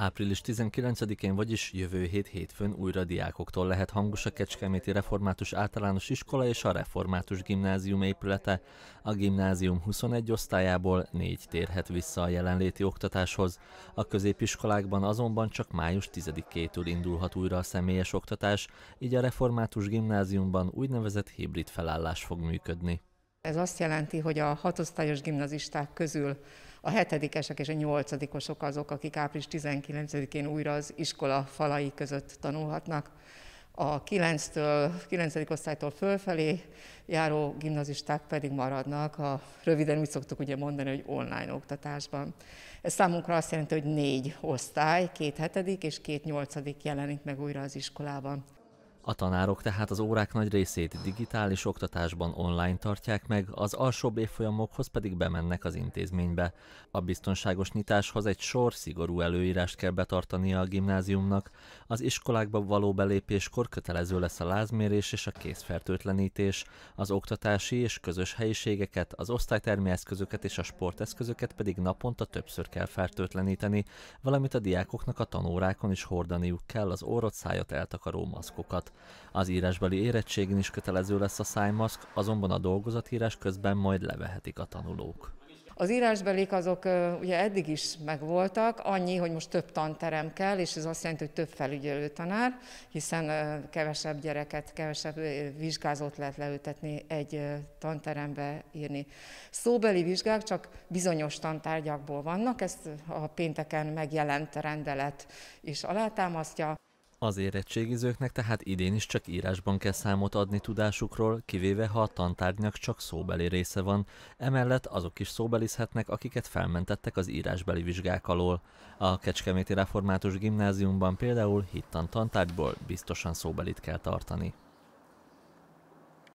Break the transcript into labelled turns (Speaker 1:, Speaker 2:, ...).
Speaker 1: Április 19-én, vagyis jövő hét hétfőn újra diákoktól lehet hangos a Kecskeméti Református Általános Iskola és a Református Gimnázium épülete. A gimnázium 21 osztályából 4 térhet vissza a jelenléti oktatáshoz. A középiskolákban azonban csak május 10-től indulhat újra a személyes oktatás, így a Református Gimnáziumban úgynevezett hibrid felállás fog működni.
Speaker 2: Ez azt jelenti, hogy a hatosztályos gimnazisták közül a hetedikesek és a nyolcadikosok azok, akik április 19-én újra az iskola falai között tanulhatnak. A 9-től, 9. osztálytól fölfelé járó gimnazisták pedig maradnak, a röviden úgy szoktuk ugye mondani, hogy online oktatásban. Ez számunkra azt jelenti, hogy négy osztály, két hetedik és két nyolcadik jelenik meg újra az iskolában.
Speaker 1: A tanárok tehát az órák nagy részét digitális oktatásban online tartják meg, az alsóbb évfolyamokhoz pedig bemennek az intézménybe. A biztonságos nyitáshoz egy sor szigorú előírást kell betartania a gimnáziumnak, az iskolákba való belépéskor kötelező lesz a lázmérés és a készfertőtlenítés, az oktatási és közös helyiségeket, az osztálytermi eszközöket és a sporteszközöket pedig naponta többször kell fertőtleníteni, valamint a diákoknak a tanórákon is hordaniuk kell az orrot szájat eltakaró maszkokat. Az írásbeli érettségén is kötelező lesz a szájmaszk, azonban a dolgozatírás közben majd levehetik a tanulók.
Speaker 2: Az írásbelik azok ugye eddig is megvoltak, annyi, hogy most több tanterem kell, és ez azt jelenti, hogy több felügyelő tanár, hiszen kevesebb gyereket, kevesebb vizsgázót lehet leültetni egy tanterembe írni. Szóbeli vizsgák csak bizonyos tantárgyakból vannak, ezt a pénteken megjelent rendelet is alátámasztja.
Speaker 1: Az érettségizőknek tehát idén is csak írásban kell számot adni tudásukról, kivéve ha a tantárgynak csak szóbeli része van. Emellett azok is szóbelizhetnek, akiket felmentettek az írásbeli vizsgák alól. A Kecskeméti Református Gimnáziumban például hittan tantárgyból biztosan szóbelit kell tartani.